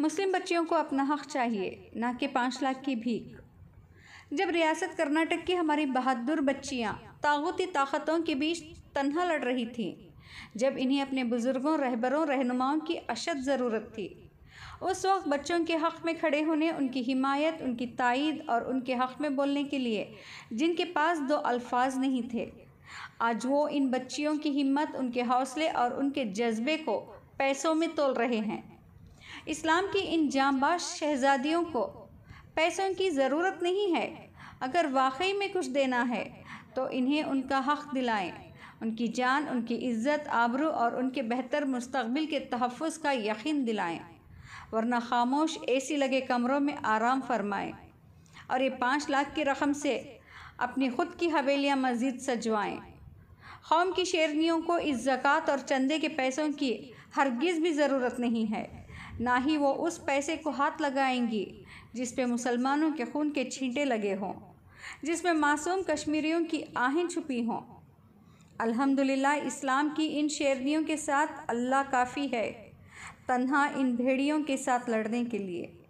मुस्लिम बच्चियों को अपना हक चाहिए ना कि पाँच लाख की भीख जब रियासत कर्नाटक की हमारी बहादुर बच्चियाँ तागती ताकतों के बीच तनहा लड़ रही थीं जब इन्हें अपने बुज़ुर्गों रहबरों रहनुमाओं की अशद ज़रूरत थी उस वक्त बच्चों के हक़ में खड़े होने उनकी हिमायत उनकी तइद और उनके हक़ में बोलने के लिए जिनके पास दो अल्फाज नहीं थे आज वो इन बच्चियों की हिम्मत उनके हौसले और उनके जज्बे को पैसों में तोल रहे हैं इस्लाम की इन जामबाज शहजादियों को पैसों की ज़रूरत नहीं है अगर वाकई में कुछ देना है तो इन्हें उनका हक़ दिलाएं उनकी जान उनकी इज़्ज़त आबरू और उनके बेहतर मुस्तबिल के तहफ़ का यकीन दिलाएं वरना खामोश एसी लगे कमरों में आराम फरमाएं और ये पाँच लाख की रकम से अपनी खुद की हवेलियाँ मज़ीद सजवाएं कौम की शेरनियों को इस जक़ात और चंदे के पैसों की हरगिज़ भी ज़रूरत नहीं है ना ही वो उस पैसे को हाथ लगाएंगी जिस पे मुसलमानों के खून के छींटे लगे हों जिसमें मासूम कश्मीरियों की आहें छुपी हों अल्हम्दुलिल्लाह इस्लाम की इन शेरनियों के साथ अल्लाह काफ़ी है तन्हा इन भेड़ियों के साथ लड़ने के लिए